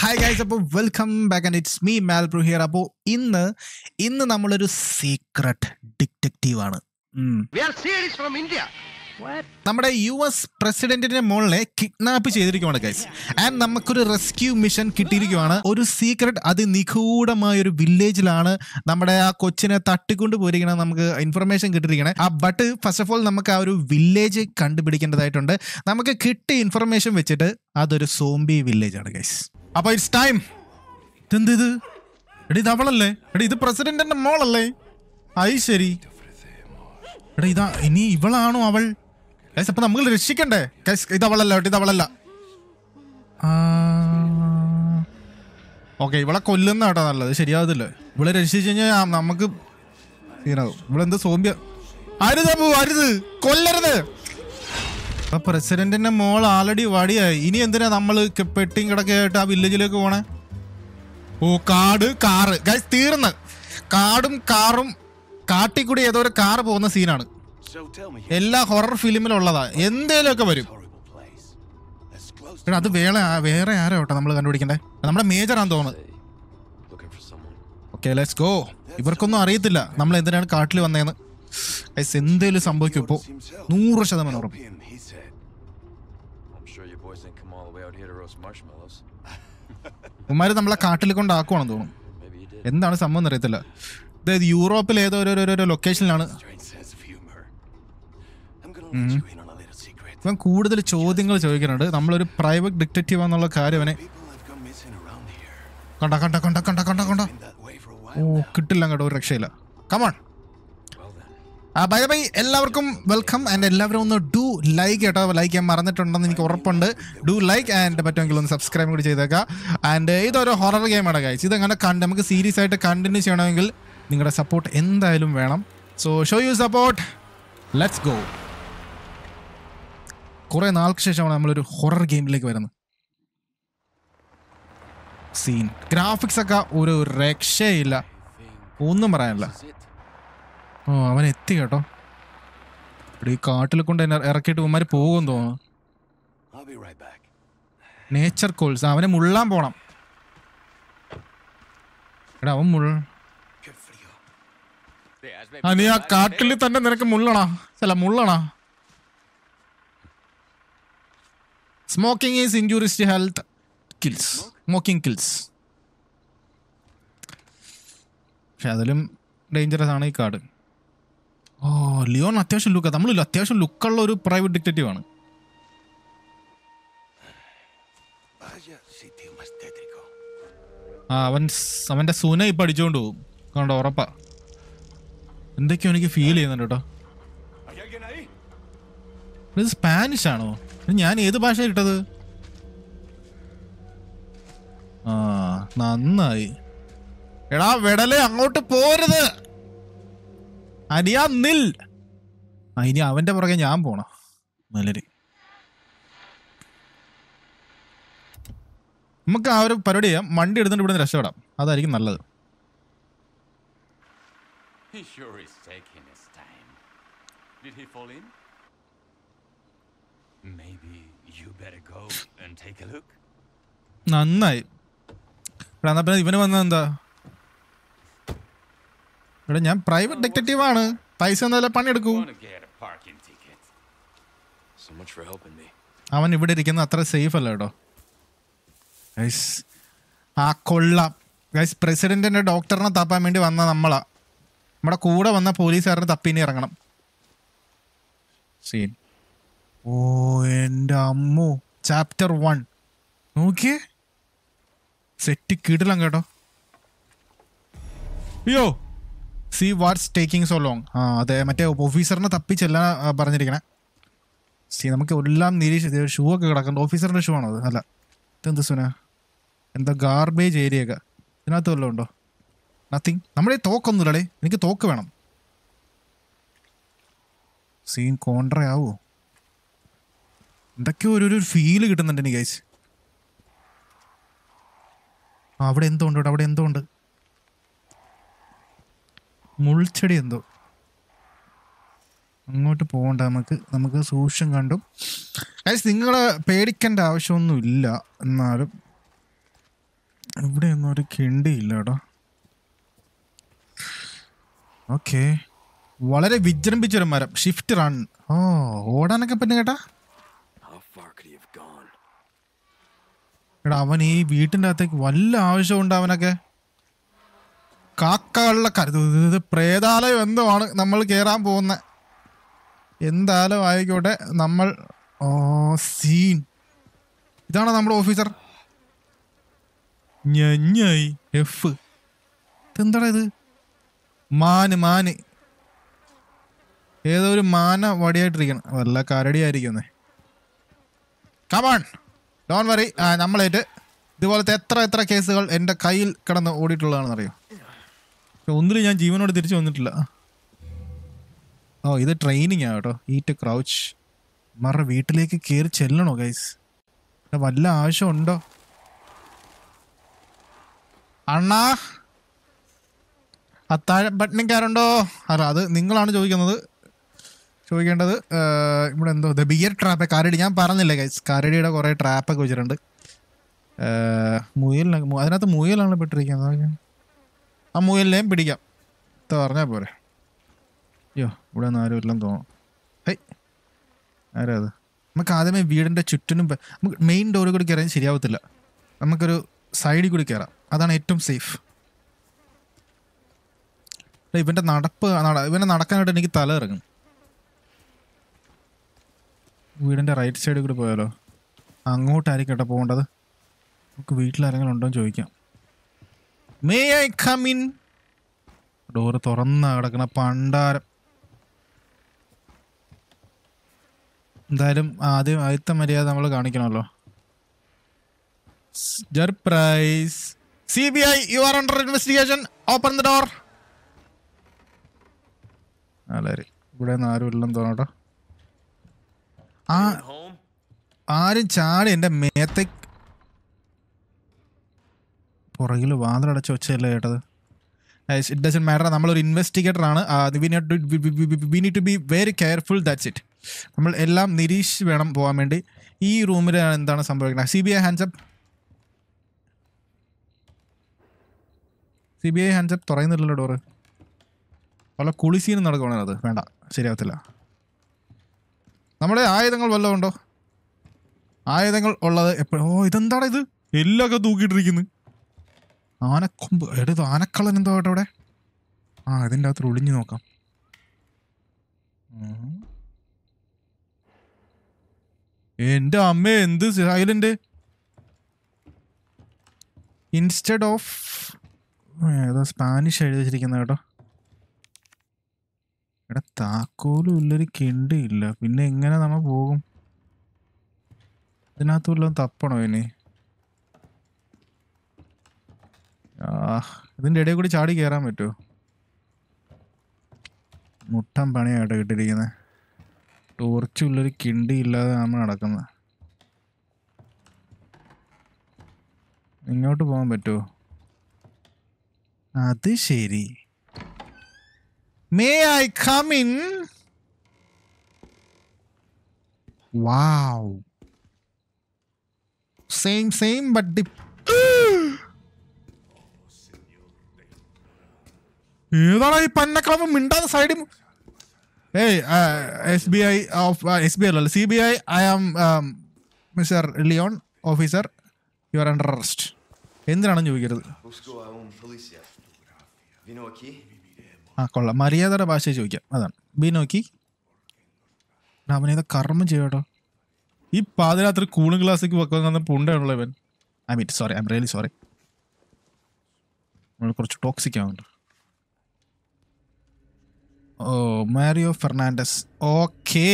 Hi guys അപ്പോൾ welcome back and it's me മാൽബ്രൂ ബ്രൂഹിയർ അപ്പോൾ ഇന്ന് ഇന്ന് നമ്മളൊരു സീക്രട്ട് ഡിറ്റക്റ്റീവ് ആണ് നമ്മുടെ യു എസ് പ്രസിഡന്റിന്റെ മോളിനെ കിഡ്നാപ്പ് ചെയ്തിരിക്കുവാണ് ഗൈസ് ആൻഡ് നമുക്കൊരു റെസ്ക്യൂ മിഷൻ കിട്ടിയിരിക്കുവാണ് ഒരു സീക്രട്ട് അത് നിഗൂഢമായ ഒരു വില്ലേജിലാണ് നമ്മുടെ ആ കൊച്ചിനെ തട്ടിക്കൊണ്ട് പോയിരിക്കണം നമുക്ക് ഇൻഫർമേഷൻ കിട്ടിയിരിക്കണേ ആ ബട്ട് ഫസ്റ്റ് ഓഫ് ഓൾ നമുക്ക് ആ ഒരു വില്ലേജ് കണ്ടുപിടിക്കേണ്ടതായിട്ടുണ്ട് നമുക്ക് കിട്ടിയ ഇൻഫർമേഷൻ വെച്ചിട്ട് അതൊരു സോംബി വില്ലേജ് ആണ് ഗൈസ് അപ്പൊ ഇറ്റ്സ് ടൈം ഇതെന്ത് ഇത് എടി ഇത് അവളല്ലേ എടി ഇത് പ്രസിഡന്റിന്റെ മോളല്ലേ അയ് ശരി എടാ ഇതാ ഇനി ഇവളാണോ അവൾ ഗൈസ് അപ്പൊ നമ്മൾ രക്ഷിക്കണ്ടേ ഗൈസ് ഇത് അവളല്ല കേട്ടോ ഇത് അവളല്ല ഓക്കെ ഇവളെ കൊല്ലുന്ന കേട്ടോ നല്ലത് ശരിയാവത്തില്ല ഇവളെ രക്ഷിച്ചു കഴിഞ്ഞാൽ നമുക്ക് സീനാവും ഇവളെന്ത് സോമ്പ്യ അരുത് അരുത് കൊല്ലരുത് അപ്പൊ പ്രസിഡന്റിന്റെ മോൾ ആൾറെഡി വടിയായി ഇനി എന്തിനാ നമ്മൾ പെട്ടിയും കിടക്കായിട്ട് ആ വില്ലേജിലേക്ക് പോണേ ഓ കാട് കാറ് ഗൈസ് തീർന്ന് കാടും കാറും കാട്ടി കൂടി ഏതോ ഒരു കാർ പോകുന്ന സീനാണ് എല്ലാ ഹൊറർ ഫിലിമിലുള്ളതാ എന്തേലൊക്കെ വരും അത് വേറെ വേറെ ആരോ നമ്മൾ കണ്ടുപിടിക്കണ്ടേ നമ്മുടെ മേജറാന്ന് തോന്നുന്നത് ഓക്കെ ലെറ്റ്സ് ഗോ ഇവർക്കൊന്നും അറിയത്തില്ല നമ്മൾ എന്തിനാണ് കാട്ടിൽ വന്നതെന്ന് എന്തേലും സംഭവിക്കും ഇപ്പോ നൂറ് ശതമാനം ഉറപ്പ് ഉമ്മാര് നമ്മളെ കാട്ടിൽ കൊണ്ടാക്കുവാണെന്ന് തോന്നുന്നു എന്താണ് സംഭവം എന്നറിയത്തില്ല അതായത് യൂറോപ്പിൽ ഏതോ ഒരു ലൊക്കേഷനിലാണ് ഇപ്പം കൂടുതൽ ചോദ്യങ്ങൾ ചോദിക്കുന്നുണ്ട് നമ്മളൊരു പ്രൈവറ്റ് ഡിറ്റക്റ്റീവ് ആണെന്നുള്ള കാര്യം അവനെ കണ്ട കണ്ട കണ്ട കണ്ട കണ്ട കണ്ട ഓ കിട്ടില്ല കേട്ടോ ഒരു രക്ഷയില്ല കമാൺ ബൈ ബൈ എല്ലാവർക്കും വെൽക്കം ആൻഡ് എല്ലാവരും ഒന്ന് ഡു ലൈക്ക് കേട്ടോ ലൈക്ക് ചെയ്യാൻ മറന്നിട്ടുണ്ടെന്ന് എനിക്ക് ഉറപ്പുണ്ട് ഡു ലൈക്ക് ആൻഡ് പറ്റുമെങ്കിൽ ഒന്ന് സബ്സ്ക്രൈബ് കൂടി ചെയ്തേക്കാം ആൻഡ് ഇതൊരു ഹൊറർ ഗെയിമാണ് കഴിച്ച് ഇതങ്ങനെ കണ്ട് നമുക്ക് സീരീസ് ആയിട്ട് കണ്ടിന്യൂ ചെയ്യണമെങ്കിൽ നിങ്ങളുടെ സപ്പോർട്ട് എന്തായാലും വേണം so show you support let's go കുറേ നാൾക്ക് ശേഷമാണ് നമ്മളൊരു ഹൊറർ ഗെയിമിലേക്ക് വരുന്നത് സീൻ ഗ്രാഫിക്സ് ഒക്കെ ഒരു രക്ഷയില്ല ഒന്നും പറയാനില്ല ഓ അവൻ എത്തി കേട്ടോ ഇവിടെ ഈ കാട്ടിൽ കൊണ്ട് എന്നെ ഇറക്കിയിട്ട് ഉമ്മാര് പോകും തോന്നുന്നു നേച്ചർ കോൾസ് അവനെ മുള്ളാൻ പോണം എടാ അവൻ മുള്ള ആ നീ ആ കാട്ടിൽ തന്നെ നിനക്ക് മുള്ളണാ അല്ല മുള്ളണാ smoking is injuries to health kills smoking kills പക്ഷെ അതിലും ഡേഞ്ചറസ് ആണ് ഈ കാട് ഓ ലിയോൺ അത്യാവശ്യം ലുക്ക് നമ്മൾ അത്യാവശ്യം ലുക്കുള്ള ഒരു പ്രൈവറ്റ് ഡിക്റ്റേറ്റീവ് ആണ് ആ അവൻ അവൻ്റെ സുന ഇപ്പം അടിച്ചുകൊണ്ട് പോകും കണ്ടോ ഉറപ്പാ എന്തൊക്കെയോ എനിക്ക് ഫീൽ ചെയ്യുന്നുണ്ട് കേട്ടോ ഇത് സ്പാനിഷ് ആണോ ഞാൻ ഏത് ഭാഷ ഇട്ടത് ആ നന്നായി എടാ വിടലേ അങ്ങോട്ട് പോരുത് അനിയാ നിൽ ഇനി അവന്റെ പുറകെ ഞാൻ പോണോ നല്ലൊരു നമുക്ക് ആ ഒരു പരിപാടി ചെയ്യാം വണ്ടി എടുത്തിട്ട് ഇവിടെ നിന്ന് രക്ഷപ്പെടാം അതായിരിക്കും നല്ലത് നന്നായി പിന്നെ ഇവന് വന്നെന്താ ഇവിടെ ഞാൻ പ്രൈവറ്റ് ഡിറ്റക്റ്റീവ് ആണ് പൈസ എന്നാലും പണിയെടുക്കൂ അവൻ ഇവിടെ ഇരിക്കുന്നത് അത്ര സേഫ് അല്ല കേട്ടോ ആ കൊള്ള ഗൈസ് പ്രസിഡന്റിന്റെ ഡോക്ടറിനെ തപ്പാൻ വേണ്ടി വന്ന നമ്മളാ നമ്മുടെ കൂടെ വന്ന പോലീസുകാരനെ തപ്പിനി ഇറങ്ങണം സീൻ ഓ എന്റെ അമ്മു ചാപ്റ്റർ വൺ നോക്കിയേ സെറ്റ് കിടിലം കേട്ടോ അയ്യോ see what's taking so long ആ അതെ മറ്റേ ഓഫീസറിനെ തപ്പിച്ചല്ല പറഞ്ഞിരിക്കണേ സി നമുക്ക് എല്ലാം നിരീക്ഷ ഷൂ ഒക്കെ കിടക്കുന്നുണ്ട് ഓഫീസറിൻ്റെ ഷൂ ആണോ അത് അല്ല ഇതെന്ത് സുന എന്താ ഗാർബേജ് ഏരിയ ഒക്കെ ഇതിനകത്ത് വല്ലതും ഉണ്ടോ നത്തിങ് നമ്മുടെ ഈ തോക്കൊന്നുമില്ലടേ എനിക്ക് തോക്ക് വേണം സീൻ കോൺട്ര എന്തൊക്കെയോ ഒരു ഒരു ഫീല് കിട്ടുന്നുണ്ട് എനിക്ക് അവിടെ എന്തോ ഉണ്ട് അവിടെ എന്തോ ഉണ്ട് മുൾച്ചെടി എന്തോ അങ്ങോട്ട് പോകണ്ട നമുക്ക് നമുക്ക് സൂക്ഷ്യം കണ്ടു ഗൈസ് നിങ്ങളെ പേടിക്കേണ്ട ആവശ്യമൊന്നുമില്ല എന്നാലും ഇവിടെയൊന്നും ഒരു കിണ്ടിയില്ല കേട്ടോ ഓക്കെ വളരെ വിജൃംഭിച്ചൊരു മരം ഷിഫ്റ്റ് റൺ ഓ ഓടാനൊക്കെ പറ്റും കേട്ടാ എടാ അവൻ ഈ വീട്ടിൻ്റെ അകത്തേക്ക് വല്ല ആവശ്യമുണ്ട് അവനൊക്കെ കാക്കകളുടെ കരുത് ഇത് പ്രേതാലയം എന്തുമാണ് നമ്മൾ കയറാൻ പോകുന്നത് എന്തായാലും ആയിക്കോട്ടെ നമ്മൾ ഓ സീൻ ഇതാണ് നമ്മുടെ ഓഫീസർ ഞഞ്ഞായി എഫ് ഇതെന്താണ് ഇത് മാന് മാന് ഏതോ ഒരു മാന വടിയായിട്ടിരിക്കണം വല്ല കരടിയായിരിക്കുന്നേ കമാൺ ഡോൺ വറി നമ്മളായിട്ട് ഇതുപോലത്തെ എത്ര എത്ര കേസുകൾ എൻ്റെ കയ്യിൽ കിടന്ന് ഓടിയിട്ടുള്ളതാണെന്നറിയോ ഒന്നിലും ഞാൻ ജീവനോട് തിരിച്ചു വന്നിട്ടില്ല ഓ ഇത് ട്രെയിനിങ് ആ കേട്ടോ ഈറ്റ് ക്രൗച്ച് മറ വീട്ടിലേക്ക് കയറി ചെല്ലണോ ഗൈസ് വല്ല ആവശ്യമുണ്ടോ അണ്ണാ അത്താഴ ബട്ടണിക്കാരുണ്ടോ അല്ല അത് നിങ്ങളാണ് ചോദിക്കുന്നത് ചോദിക്കേണ്ടത് ഇവിടെ എന്തോ ദ ബിയർ ട്രാപ്പ് കാരടി ഞാൻ പറഞ്ഞില്ലേ ഗൈസ് കാരടിയുടെ കുറേ ട്രാപ്പൊക്കെ വെച്ചിട്ടുണ്ട് മുയലിനൊക്കെ അതിനകത്ത് മുയലാണ് പെട്ടിരിക്കുന്നത് ആ മുയലിനെയും പിടിക്കാം ഇത്ത പറഞ്ഞാൽ പോരെ അയ്യോ ഇവിടെ നിന്ന് ആരും എല്ലാം തോന്നും ഹേയ് ആരാത് നമുക്ക് ആദ്യമേ വീടിൻ്റെ ചുറ്റിനും നമുക്ക് മെയിൻ ഡോറിൽ കൂടി കയറാൻ ശരിയാവത്തില്ല നമുക്കൊരു സൈഡിൽ കൂടി കയറാം അതാണ് ഏറ്റവും സേഫ് ഇവൻ്റെ നടപ്പ് ഇവനെ നടക്കാനായിട്ട് എനിക്ക് തല ഇറങ്ങും വീടിൻ്റെ റൈറ്റ് സൈഡിൽ കൂടി പോയാലോ കേട്ടോ പോകേണ്ടത് നമുക്ക് വീട്ടിൽ ഉണ്ടോ എന്ന് ചോദിക്കാം may I come in door തുറന്ന കിടക്കണ പണ്ടാരം എന്തായാലും ആദ്യം ആദ്യത്തെ മര്യാദ നമ്മൾ കാണിക്കണമല്ലോ surprise C B I you are under investigation open the door വളരെ ഇവിടെ നിന്ന് ആരും ഇല്ലെന്ന് തോന്നട്ടോ ആ ആരും ചാടി എൻ്റെ മേത്തേക്ക് പുറകിൽ വാതിലടച്ച് വെച്ചല്ലേ കേട്ടത് ഇറ്റ് ഡസൻ മാറ്റർ നമ്മളൊരു ഇൻവെസ്റ്റിഗേറ്റർ ആണ് we need to be very careful that's it നമ്മൾ എല്ലാം നിരീക്ഷിച്ച് വേണം പോകാൻ വേണ്ടി ഈ റൂമിൽ എന്താണ് സംഭവിക്കുന്നത് C B I hands up C B I hands up തുറയുന്നില്ലല്ലോ ഡോറ് വല്ല കുളിസീനും നടക്കുകയാണല്ലോ അത് വേണ്ട ശരിയാവത്തില്ല നമ്മുടെ ആയുധങ്ങൾ വല്ലതുണ്ടോ ആയുധങ്ങൾ ഉള്ളത് എപ്പോഴും ഓ ഇതെന്താണ് ഇത് എല്ലാം ഒക്കെ തൂക്കിയിട്ടിരിക്കുന്നത് ആനക്കൊമ്പ് എടുത്ത് ആനക്കളൻ എന്തോ കേട്ടോ അവിടെ ആ ഇതിൻ്റെ അകത്ത് ഒളിഞ്ഞു നോക്കാം എന്റെ അമ്മ എന്ത് സൈലന്റ് ഇൻസ്റ്റഡ് ഓഫ് ഏതാ സ്പാനിഷ് എഴുതി വെച്ചിരിക്കുന്ന കേട്ടോ എടാ താക്കോലും ഇല്ലൊരു കിണ്ടില്ല പിന്നെ എങ്ങനെ നമ്മൾ പോകും ഇതിനകത്തുള്ള തപ്പണോ ഇനി ഇതിന്റെ ഇടയിൽ കൂടി ചാടി കയറാൻ പറ്റുമോ മുട്ടൻ പണിയായിട്ട് കിട്ടിയിരിക്കുന്നത് ടോർച്ചുള്ളൊരു കിണ്ടി ഇല്ലാതെ നമ്മൾ നടക്കുന്നത് ഇങ്ങോട്ട് പോകാൻ പറ്റുമോ അത് ശരി may I come in wow same same but ഏതാണോ ഈ പന്നക്കളവ് മിണ്ടാതെ സൈഡിൽ ഏയ് S B I of S B I അല്ലല്ലോ C B I I am mister Leon officer you are under arrest എന്തിനാണ് ചോദിക്കരുത് ആ കൊള്ളാം മര്യാദയുടെ ഭാഷ ചോദിക്കാം അതാണ് ബിനോക്കി അവനേത കർമ്മം ചെയ്യട്ടോ ഈ പാതിരാത്രി കൂളിംഗ് ഗ്ലാസ്സിക്ക് വെക്കുന്ന പുണ്ടാണുള്ളവൻ I mean sorry I'm really sorry നമ്മൾ കുറച്ച് ടോക്സിക് ആവുന്നുണ്ട് ഓ മാരിയോ ഫെർണാണ്ടസ് ഓക്കേ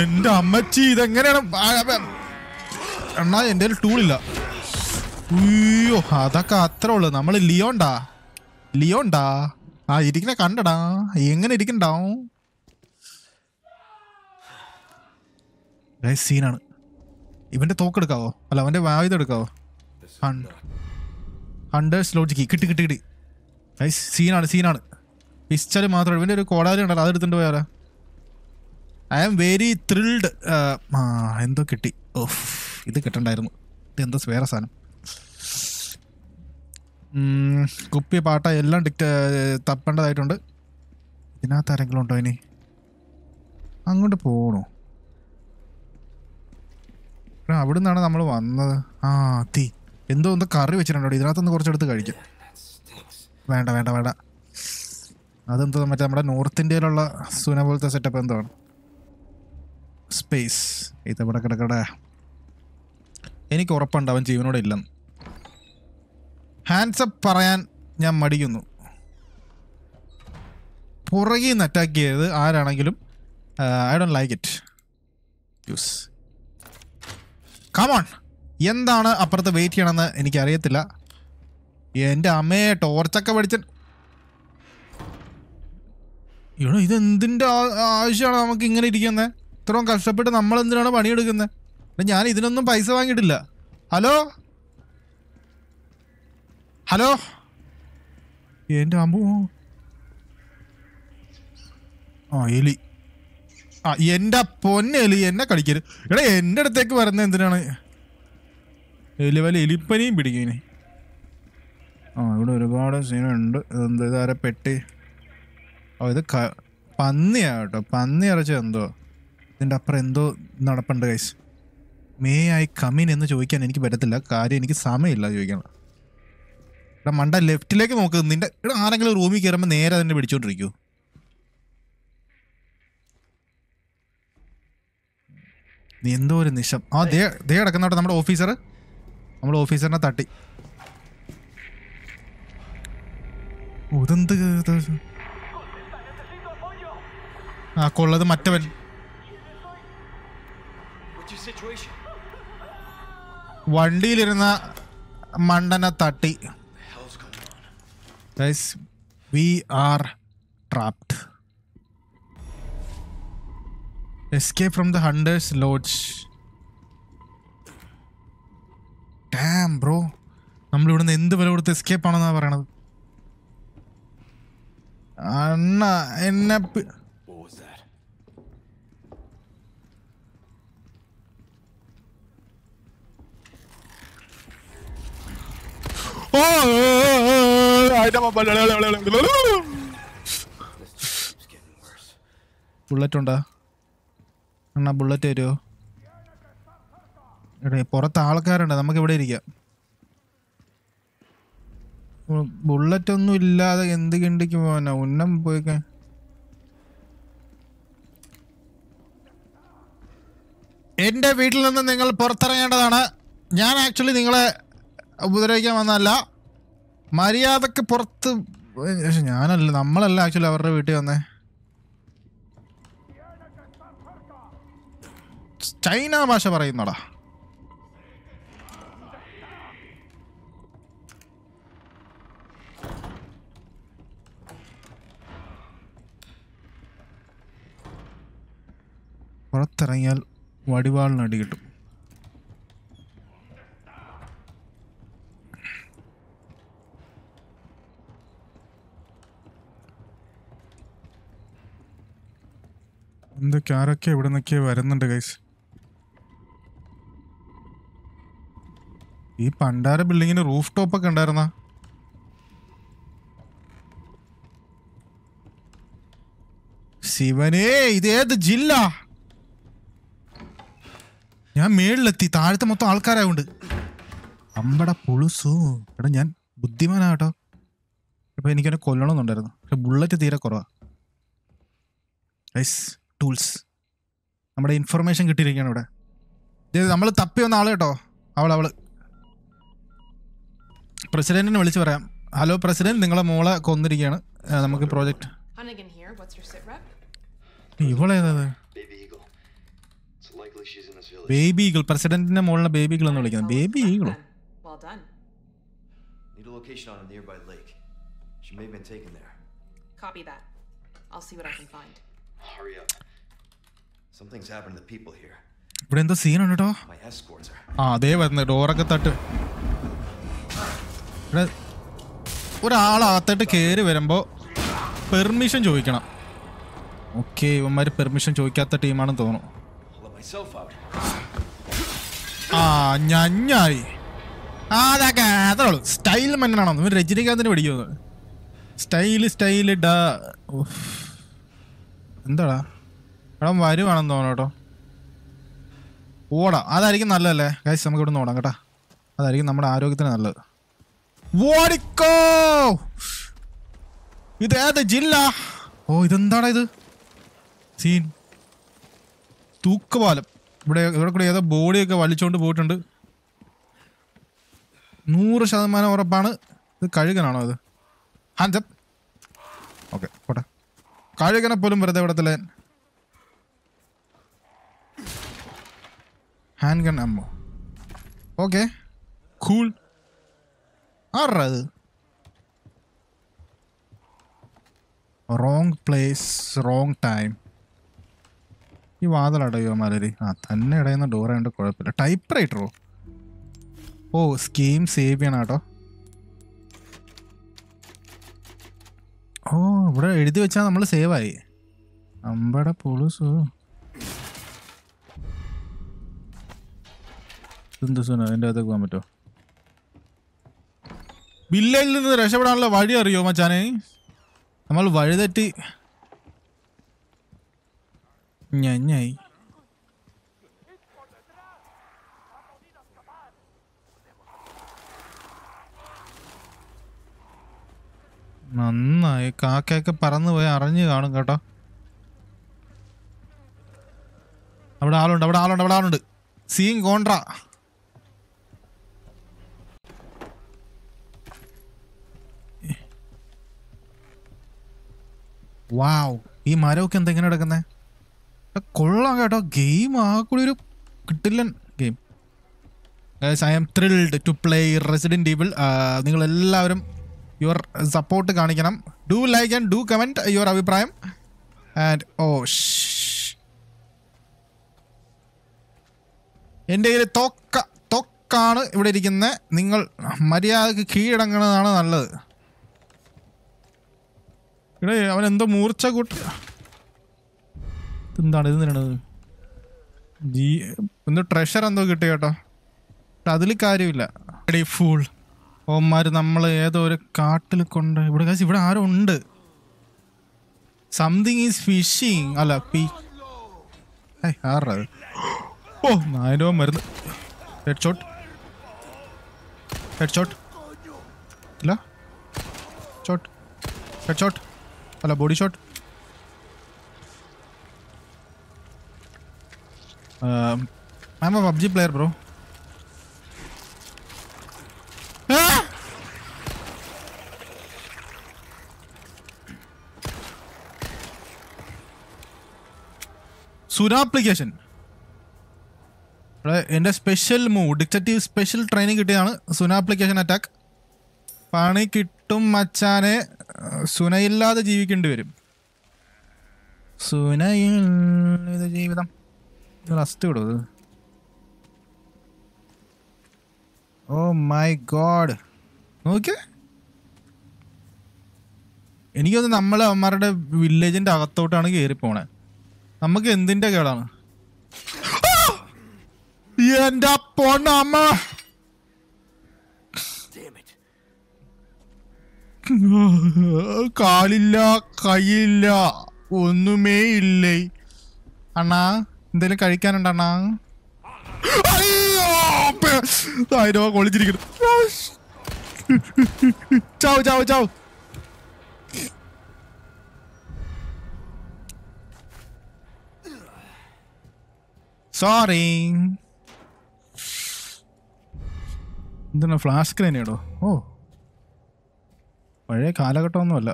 എന്റെ അമ്മച്ചി ഇതെങ്ങനെയാണ് എണ്ണാ എന്റെ ടൂളില്ല അയ്യോ അതൊക്കെ അത്ര ഉള്ളു നമ്മൾ ലിയോണ്ടാ ലിയോണ്ടാ ആ ഇരിക്കണ കണ്ടടാ എങ്ങനെ ഇരിക്കണ്ടാവും സീനാണ് ഇവന്റെ തോക്കെടുക്കാവോ അല്ല അവന്റെ വായുധ എടുക്കാവോ ഹണ്ടേഴ്സ് ലോഡ്ജിക്ക് കിട്ടി കിട്ടി കിട്ടി സീനാണ് സീനാണ് പിസ്റ്റൽ മാത്രമേ ഇവൻ്റെ ഒരു കോടാലി ഉണ്ടല്ലോ അതെടുത്തിട്ട് പോയാലോ ഐ ആം വെരി ത്രിൽഡ് എന്തോ കിട്ടി ഓ ഇത് കിട്ടണ്ടായിരുന്നു ഇത് എന്തോ വേറെ സാധനം കുപ്പി പാട്ട എല്ലാം ഡിക്റ്റ് തപ്പേണ്ടതായിട്ടുണ്ട് ഇതിനകത്ത് ആരെങ്കിലും ഉണ്ടോ ഇനി അങ്ങോട്ട് പോകണോ അവിടെ നിന്നാണ് നമ്മൾ വന്നത് ആ തീ എന്തോ എന്തോ കറി വെച്ചിട്ടുണ്ടോ ഇതിനകത്തൊന്ന് കുറച്ചെടുത്ത് കഴിക്കാം വേണ്ട വേണ്ട വേണ്ട അതെന്തോ മറ്റേ നമ്മുടെ നോർത്ത് ഇന്ത്യയിലുള്ള സുന പോലത്തെ സെറ്റപ്പ് എന്താണ് സ്പേസ് ഇതവിടെ കിടക്കട എനിക്ക് ഉറപ്പുണ്ട് അവൻ ജീവനോടെ ഇല്ലെന്ന് ഹാൻഡ്സപ്പ് പറയാൻ ഞാൻ മടിക്കുന്നു പുറകിൽ നിന്ന് അറ്റാക്ക് ചെയ്ത് ആരാണെങ്കിലും I don't like it use come on എന്താണ് അപ്പുറത്ത് വെയിറ്റ് ചെയ്യണമെന്ന് എനിക്കറിയത്തില്ല എൻ്റെ അമ്മയെ ടോർച്ചൊക്കെ പഠിച്ച ഇവിടെ ഇതെന്തിൻ്റെ ആവശ്യമാണ് നമുക്ക് ഇങ്ങനെ ഇരിക്കുന്നത് ഇത്രയും കഷ്ടപ്പെട്ട് നമ്മൾ എന്തിനാണ് പണിയെടുക്കുന്നത് ഞാൻ ഇതിനൊന്നും പൈസ വാങ്ങിയിട്ടില്ല ഹലോ ഹലോ എൻ്റെ അമ്മു ആ എലി ആ എൻ്റെ പൊന്നെലി എന്നെ കളിക്കരുത് എടാ എൻ്റെ അടുത്തേക്ക് വരുന്നത് എന്തിനാണ് എലി വല്ല എലിപ്പനിയും പിടിക്കുന്നേ ആ ഇവിടെ ഒരുപാട് സീനുണ്ട് ഇതെന്ത് ഇതാരെ പെട്ടി ഓ ഇത് ക പന്നിയാ കേട്ടോ പന്നി ഇറച്ചി എന്തോ ഇതിൻ്റെ അപ്പുറം എന്തോ നടപ്പുണ്ട് കൈസ് മേ ആയി കമിൻ എന്ന് ചോദിക്കാൻ എനിക്ക് പറ്റത്തില്ല കാര്യം എനിക്ക് സമയമില്ല ചോദിക്കണം ഇവിടെ മണ്ട ലെഫ്റ്റിലേക്ക് നോക്ക് നിന്റെ ഇവിടെ ആരെങ്കിലും റൂമിൽ കയറുമ്പോൾ നേരെ അതിനെ പിടിച്ചോണ്ടിരിക്കൂ നീ എന്തോ ഒരു നിശം ആ ദേ ദേ കിടക്കുന്നോട്ടെ നമ്മുടെ ഓഫീസർ നമ്മുടെ ഓഫീസറിനെ തട്ടി ഇതെന്ത് ആ കൊള്ളത് മറ്റവൻ വണ്ടിയിലിരുന്ന മണ്ടനെ തട്ടി we are trapped escape from the hunters lodge damn bro നമ്മളിവിടുന്ന് എന്ത് വില കൊടുത്ത് എസ്കേപ്പ് ആണെന്നാണ് പറയണത് അണ്ണ എന്നെ ഓ ബുള്ളറ്റ് ഉണ്ടോ അണ്ണാ ബുള്ളറ്റ് തരുമോ എടേ പുറത്ത് ആൾക്കാരുണ്ട് നമുക്ക് ഇവിടെ ഇരിക്കാം ബുള്ളറ്റ് ഒന്നും ഇല്ലാതെ എന്ത് കിണ്ടിക്ക് പോവാനാ ഉന്നം പോയിക്കാൻ എൻ്റെ വീട്ടിൽ നിന്ന് നിങ്ങൾ പുറത്തിറങ്ങേണ്ടതാണ് ഞാൻ ആക്ച്വലി നിങ്ങളെ ഉപദ്രവിക്കാൻ വന്നതല്ല മര്യാദക്ക് പുറത്ത് ഞാനല്ല നമ്മളല്ല ആക്ച്വലി അവരുടെ വീട്ടിൽ വന്നേ ചൈന ഭാഷ പറയുന്നടാ പുറത്തിറങ്ങിയാൽ വടിവാളിന് അടി കിട്ടും എന്തൊക്കെ ആരൊക്കെ ഇവിടെ നിന്നൊക്കെ വരുന്നുണ്ട് ഗൈസ് ഈ പണ്ടാര ബിൽഡിങ്ങിന് റൂഫ് ഒക്കെ ഉണ്ടായിരുന്ന ശിവനേ ഇതേത് ജില്ല ഞാൻ മേളിലെത്തി താഴത്തെ മൊത്തം ആൾക്കാരായോണ്ട് അമ്പട പുളുസു എടാ ഞാൻ ബുദ്ധിമാനാട്ടോ ഇപ്പൊ എനിക്കൊന്നെ കൊല്ലണമെന്നുണ്ടായിരുന്നു പക്ഷെ ബുള്ളറ്റ് തീരെ കുറവാ ഐസ് ടൂൾസ് നമ്മുടെ ഇൻഫർമേഷൻ കിട്ടിയിരിക്കുകയാണ് ഇവിടെ നമ്മൾ തപ്പി വന്ന ആള് കേട്ടോ അവൾ അവള് പ്രസിഡന്റിനെ വിളിച്ചു പറയാം ഹലോ പ്രസിഡന്റ് നിങ്ങളെ മോളെ കൊന്നിരിക്കുകയാണ് നമുക്ക് പ്രോജക്റ്റ് ഇവളേതാ ബേബി ഈഗിൾ പ്രസിഡന്റിന്റെ മുകളിലെ ബേബി ഈഗിൾ എന്ന് വിളിക്കുന്നത് ബേബി ഈഗിളോ ഇവിടെ എന്തോ സീനാണ് കേട്ടോ ആ അതേ വരുന്ന ഡോറൊക്കെ തട്ട് ഇവിടെ ഒരാളകത്തോട്ട് കയറി വരുമ്പോ പെർമിഷൻ ചോദിക്കണം ഓക്കെ ഇവന്മാര് പെർമിഷൻ ചോദിക്കാത്ത ടീമാണെന്ന് തോന്നുന്നു myself out. ആ ഞായി ആ അതൊക്കെ അത്രേ ഉള്ളൂ സ്റ്റൈൽ മന്നനാണോ രജനികാന്തിന് പഠിക്കുന്നത് സ്റ്റൈൽ സ്റ്റൈൽ ഡാ എന്താടാ എടാ വരുവാണെന്ന് തോന്നണം കേട്ടോ ഓടാം അതായിരിക്കും നല്ലതല്ലേ കാശ് നമുക്ക് ഇവിടെ ഓടാം കേട്ടാ അതായിരിക്കും നമ്മുടെ ആരോഗ്യത്തിന് നല്ലത് ഓടിക്കോ ഇത് ഏത് ജില്ല ഓ ഇതെന്താടാ ഇത് സീൻ തൂക്കുപാലം ഇവിടെ ഇവിടെ കൂടെ ഏതോ ബോഡിയൊക്കെ വലിച്ചുകൊണ്ട് പോയിട്ടുണ്ട് നൂറ് ശതമാനം ഉറപ്പാണ് ഇത് കഴുകനാണോ അത് ഹാൻഡപ്പ് ഓക്കെ പോട്ടെ കഴുകനെ പോലും വെറുതെ ഇവിടത്തില്ല ഹാൻഡ് ഗൺ അമ്മോ ഓക്കെ കൂൾ ആറാ റോങ് പ്ലേസ് റോങ് ടൈം ഈ വാതിലടയോ മലരി ആ തന്നെ ഇടയുന്ന ഡോറായോണ്ട് കുഴപ്പമില്ല ടൈപ്പ് റൈറ്ററോ ഓ സ്കീം സേവ് ചെയ്യണം കേട്ടോ ഓ ഇവിടെ എഴുതി വെച്ചാൽ നമ്മൾ സേവായി അമ്പട പൊളുസോ എന്ത് സുനോ എൻ്റെ അകത്തേക്ക് പോകാൻ പറ്റുമോ വില്ലേജിൽ നിന്ന് രക്ഷപ്പെടാനുള്ള വഴി അറിയോ മച്ചാനെ നമ്മൾ വഴിതെറ്റി Ñañay. നന്നായി കാക്കയൊക്കെ പറന്നുപോയി പോയി അറിഞ്ഞു കാണും കേട്ടോ അവിടെ ആളുണ്ട് അവിടെ ആളുണ്ട് അവിടെ ആളുണ്ട് സീങ് കോൺട്രാ വാവ് ഈ മരമൊക്കെ എന്തെങ്ങനെ എടുക്കുന്നേ കൊള്ളാം കേട്ടോ ഗെയിം ആ കൂടി ഒരു കിട്ടില്ല game I am thrilled to play resident evil നിങ്ങളെല്ലാവരും യുവർ സപ്പോർട്ട് കാണിക്കണം do like and do comment your അഭിപ്രായം ആൻഡ് ഓ oh, എൻ്റെ കയ്യിൽ തൊക്ക തൊക്കാണ് ഇവിടെ ഇരിക്കുന്നത് നിങ്ങൾ മര്യാദക്ക് കീഴടങ്ങുന്നതാണ് നല്ലത് ഇവിടെ അവൻ എന്തോ മൂർച്ച കൂട്ടി എന്താണ് ഇത് നിരണത് ജീ ഒന്ന് ട്രഷർ എന്തോ കിട്ടി കേട്ടോ അതിൽ കാര്യമില്ല എടീ ഫൂൾ ഓമാർ നമ്മൾ ഏതോ ഒരു കാട്ടിൽ കൊണ്ട് ഇവിടെ കാശ് ഇവിടെ ആരും ഉണ്ട് സംതിങ് ഈസ് ഫിഷിങ് അല്ല പി ആറത് ഓ നായരോ മരുന്ന് ഹെഡ് ഷോട്ട് ഹെഡ് ഷോട്ട് അല്ല ഷോട്ട് ഹെഡ് ഷോട്ട് അല്ല body shot Uh, I'm a PUBG player, bro. Ah! സുന ആപ്ലിക്കേഷൻ ഇവിടെ എൻ്റെ special move detective special training കിട്ടിയതാണ് സുന ആപ്ലിക്കേഷൻ അറ്റാക്ക് പണി കിട്ടും മച്ചാനെ സുനയില്ലാതെ ജീവിക്കേണ്ടി വരും സുനയില്ലാതെ ജീവിതം റസ്റ്റ് വിടും ഇത് ഓ മൈ ഗോഡ് നോക്കിയേ എനിക്കൊന്ന് നമ്മൾ അവന്മാരുടെ വില്ലേജിന്റെ അകത്തോട്ടാണ് കയറി പോണേ നമുക്ക് എന്തിന്റെ കേടാണ് എന്റെ പൊണ്ണമ്മ കാലില്ല കൈയില്ല ഒന്നുമേ ഇല്ലേ അണ്ണാ എന്തെങ്കിലും കഴിക്കാനുണ്ടണ്ണാ സോറി എന്താണ് ഫ്ലാസ്ക് തന്നെയാണോ ഓ പഴയ കാലഘട്ടമൊന്നുമല്ല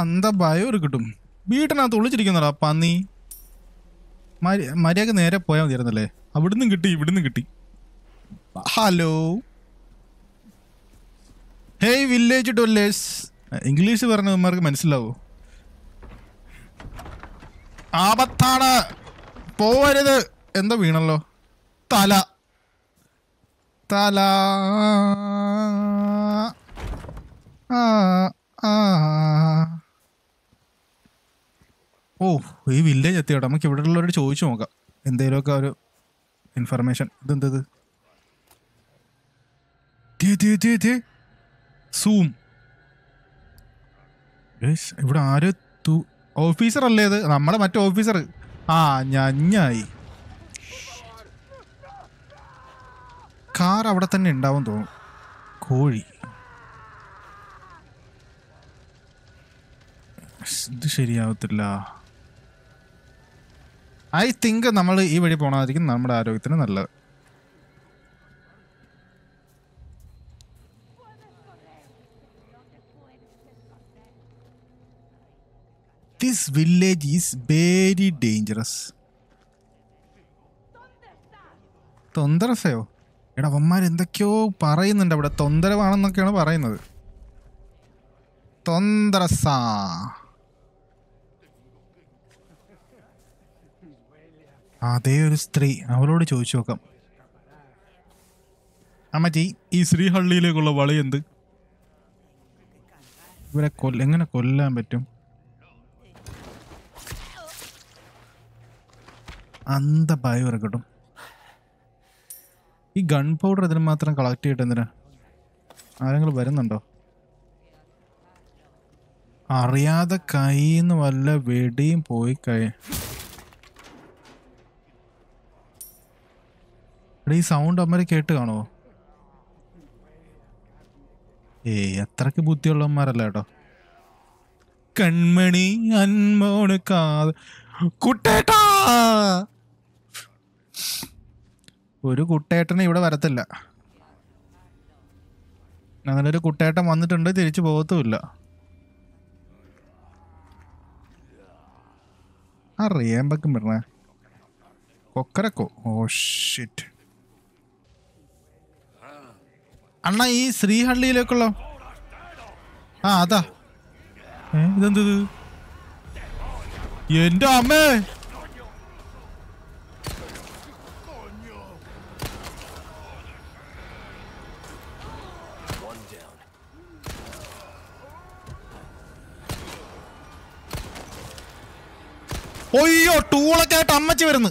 എന്താ ഭയം ഒരു കിട്ടും വീട്ടിനകത്ത് ഒളിച്ചിരിക്കുന്നടാ പന്നി മര്യാദ നേരെ പോയാൽ മതിയായിരുന്നല്ലേ അവിടുന്ന് കിട്ടി ഇവിടുന്ന് കിട്ടി hello hey village dwellers English പറഞ്ഞവന്മാർക്ക് മനസ്സിലാവോ ആപത്താണ് പോവരുത് എന്താ വീണല്ലോ തല തല ആ ആ ഓ ഈ വില്ലേജ് എത്തിയോട്ടെ നമുക്ക് ഇവിടെ ഉള്ളവരോട് ചോദിച്ചു നോക്കാം എന്തെങ്കിലുമൊക്കെ ഒരു ഇൻഫർമേഷൻ ഇതെന്തത് സൂം ഇവിടെ ആര് തൂ ഓഫീസർ അല്ലേ ഇത് നമ്മളെ മറ്റേ ഓഫീസർ ആ ഞഞ്ഞായി കാർ അവിടെ തന്നെ ഉണ്ടാവും തോന്നും കോഴി ഇത് ശരിയാവത്തില്ല ഐ തിങ്ക് നമ്മൾ ഈ വഴി പോകണമായിരിക്കും നമ്മുടെ ആരോഗ്യത്തിന് നല്ലത് this village is very dangerous തൊന്തരസയോ എടാ അവന്മാർ എന്തൊക്കെയോ പറയുന്നുണ്ട് അവിടെ തൊന്തരവാണെന്നൊക്കെയാണ് പറയുന്നത് തൊന്തരസാ അതേ ഒരു സ്ത്രീ അവളോട് ചോദിച്ചു നോക്കാം അമ്മജി ഈ ശ്രീഹള്ളിയിലേക്കുള്ള വളി എന്ത് ഇവരെ കൊല്ല എങ്ങനെ കൊല്ലാൻ പറ്റും അന്ത ഭയം ഇറക്കട്ടും ഈ ഗൺ പൗഡർ ഇതിന് മാത്രം കളക്ട് ചെയ്തിട്ട് എന്തിനാ ആരെങ്കിലും വരുന്നുണ്ടോ അറിയാതെ കൈന്ന് വല്ല വെടിയും പോയി കഴിയും എടാ ഈ സൗണ്ട് അമ്മര് കേട്ട് കാണുമോ ഏയ് അത്രക്ക് അമ്മാരല്ല കേട്ടോ കൺമണി അൻമോണ് കാട്ടേട്ടാ ഒരു കുട്ടേട്ടനെ ഇവിടെ വരത്തില്ല അങ്ങനെ ഒരു കുട്ടേട്ടൻ വന്നിട്ടുണ്ട് തിരിച്ചു പോകത്തുമില്ല അറിയാൻ പറ്റും പറഞ്ഞ കൊക്കരക്കോ ഓ ഷിറ്റ് അണ്ണ ഈ ശ്രീഹള്ളിയിലേക്കുള്ള ആ അതാ ഇതെന്തത് എന്റെ അമ്മേ ഒയ്യോ ടൂളൊക്കെ ആയിട്ട് അമ്മച്ചി വരുന്നു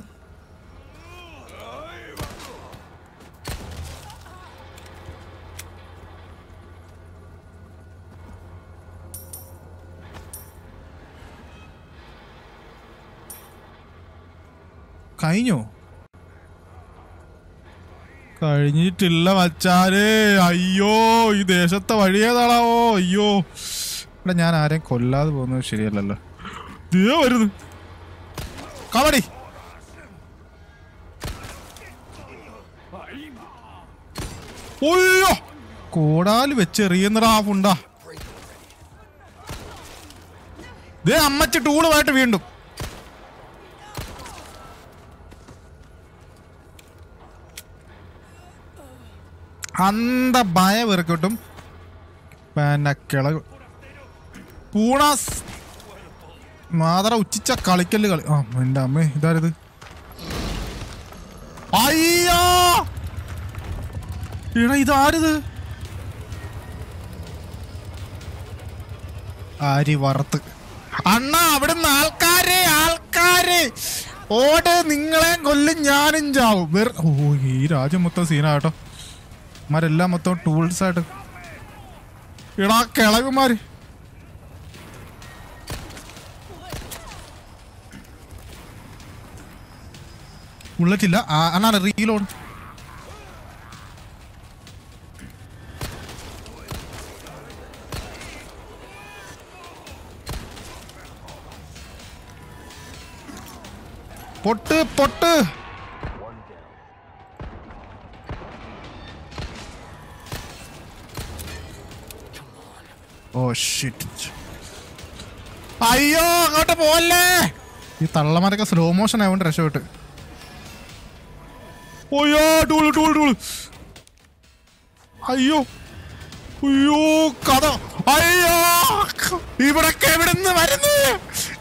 കഴിഞ്ഞോ കഴിഞ്ഞിട്ടില്ല മച്ചാരേ അയ്യോ ഈ ദേശത്തെ വഴിയേതാളാവോ അയ്യോ ഇവിടെ ഞാൻ ആരെയും കൊല്ലാതെ പോകുന്നത് ശരിയല്ലല്ലോ ദേ വരുന്നു കാവടി ഒയ്യോ വെച്ചെറിയുന്നടാ ആ ഫുണ്ടാ ദേ അമ്മച്ചി ടൂളുമായിട്ട് വീണ്ടും അന്ത ഭയ വെറുക്കിട്ടും പിന്നെ കിളക് പൂണാസ് മാതറ ഉച്ചിച്ച കളിക്കല് കളി ആ എന്റെ അമ്മേ ഇതാരത് അയ്യോ എടാ ഇതാരത് ആരി വറുത്ത് അണ്ണ അവിടുന്ന് ആൾക്കാരെ ആൾക്കാരെ ഓട് നിങ്ങളെ കൊല്ലും ഞാനും ചാവും ഓ ഈ രാജ്യം മൊത്തം സീനാട്ടോ ഇവന്മാരെല്ലാം മൊത്തം ടൂൾസ് ആയിട്ട് ഇടാ കിളകുമാര് ബുള്ളറ്റില്ല അണ്ണാണ് റീലോഡ് പൊട്ട് പൊട്ട് ഓ ഷിറ്റ് അയ്യോ അങ്ങോട്ട് പോവല്ലേ ഈ തള്ളമാരൊക്കെ സ്ലോ മോഷൻ ആയതുകൊണ്ട് രക്ഷപ്പെട്ട് ഒയ്യോ ടൂൾ ടൂൾ ടൂൾ അയ്യോ അയ്യോ കഥ അയ്യോ ഇവിടൊക്കെ എവിടെ നിന്ന് വരുന്നു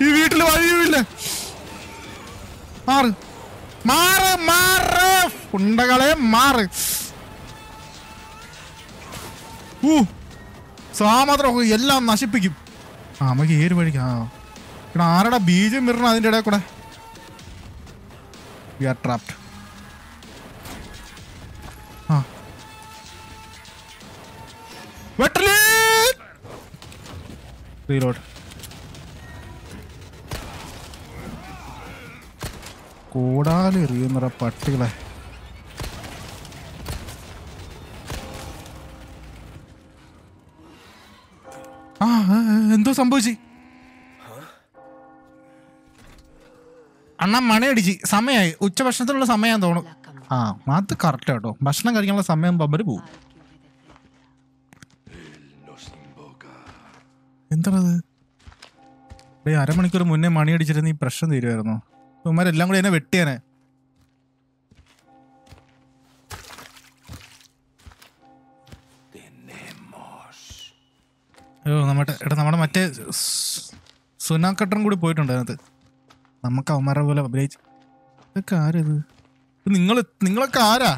ഈ വീട്ടിൽ വഴിയുമില്ല മാറ് മാറ് മാറ് ഉണ്ടകളെ മാറ് ഊ സാമാത്രം എല്ലാം നശിപ്പിക്കും ആ നമുക്ക് ഏത് വഴിക്ക് ആ ഇവിടെ ആരുടെ ബീജം വരണം അതിൻ്റെ ഇടയിൽ കൂടെ വി ആർ ട്രാപ്ഡ് ആ വെട്ടലേ റീലോഡ് കൂടാലെറിയുന്നറ പട്ടികളെ സംഭവിച്ചു അണ്ണ സമയായി ഉച്ച ഭക്ഷണത്തിനുള്ള സമയം തോന്നും ആ അത് കറക്റ്റ് കേട്ടോ ഭക്ഷണം കഴിക്കാനുള്ള സമയം പമ്പര് പോകും എന്താണത് അരമണിക്കൂർ മുന്നേ മണി അടിച്ചിരുന്ന ഈ പ്രശ്നം തീരുമായിരുന്നു ഇവന്മാരെല്ലാം കൂടി എന്നെ വെട്ടിയനെ അയ്യോ നമ്മുടെ എടാ നമ്മുടെ മറ്റേ സുനാക്കട്ടറും കൂടി പോയിട്ടുണ്ട് അതിനകത്ത് നമുക്ക് അവന്മാരെ പോലെ അഭിനയിച്ച് ഇതൊക്കെ ആരത് നിങ്ങൾ നിങ്ങളൊക്കെ ആരാ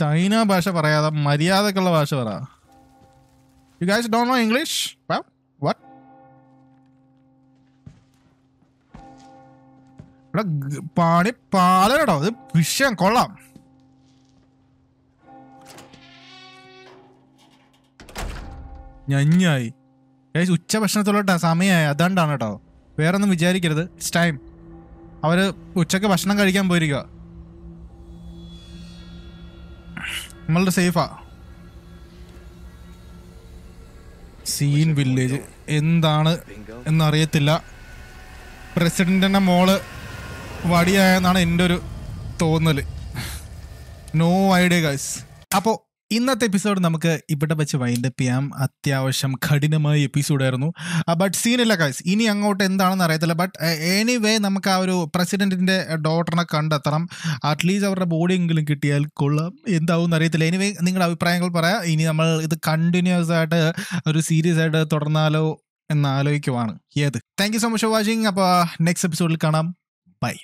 ചൈന ഭാഷ പറയാതെ മര്യാദക്കുള്ള ഭാഷ പറ you guys don't know English what ഇവിടെ പാണി പാലടോ ഇത് വിഷയം കൊള്ളാം ഞഞ്ഞായി ഗൈസ് ഉച്ച ഭക്ഷണത്തിലോട്ടാ സമയമായി അതാണ്ടാണ് കേട്ടോ വേറെ ഒന്നും വിചാരിക്കരുത് ഇറ്റ്സ് ടൈം അവർ ഉച്ചക്ക് ഭക്ഷണം കഴിക്കാൻ പോയിരിക്കുക നമ്മളുടെ സേഫാ സീൻ വില്ലേജ് എന്താണ് എന്നറിയത്തില്ല പ്രസിഡന്റിൻ്റെ മോള് വടിയായെന്നാണ് എൻ്റെ ഒരു തോന്നല് നോ ഐഡിയ ഗൈസ് അപ്പോൾ ഇന്നത്തെ എപ്പിസോഡ് നമുക്ക് ഇവിടെ വെച്ച് വൈൻഡ് അപ്പ് ചെയ്യാം അത്യാവശ്യം കഠിനമായ എപ്പിസോഡായിരുന്നു ബട്ട് സീനില്ല കാശ് ഇനി അങ്ങോട്ട് എന്താണെന്ന് അറിയത്തില്ല ബട്ട് എനിവേ നമുക്ക് ആ ഒരു പ്രസിഡന്റിന്റെ ഡോട്ടറിനെ കണ്ടെത്തണം അറ്റ്ലീസ്റ്റ് അവരുടെ ബോഡി എങ്കിലും കിട്ടിയാൽ കൊള്ളാം എന്താവും അറിയത്തില്ല എനിവേ നിങ്ങളുടെ അഭിപ്രായങ്ങൾ പറയാം ഇനി നമ്മൾ ഇത് കണ്ടിന്യൂസ് ആയിട്ട് ഒരു സീരീസ് ആയിട്ട് തുടർന്നാലോ എന്ന് ആലോചിക്കുവാണ് ഏത് thank you so much for watching അപ്പോൾ നെക്സ്റ്റ് എപ്പിസോഡിൽ കാണാം ബൈ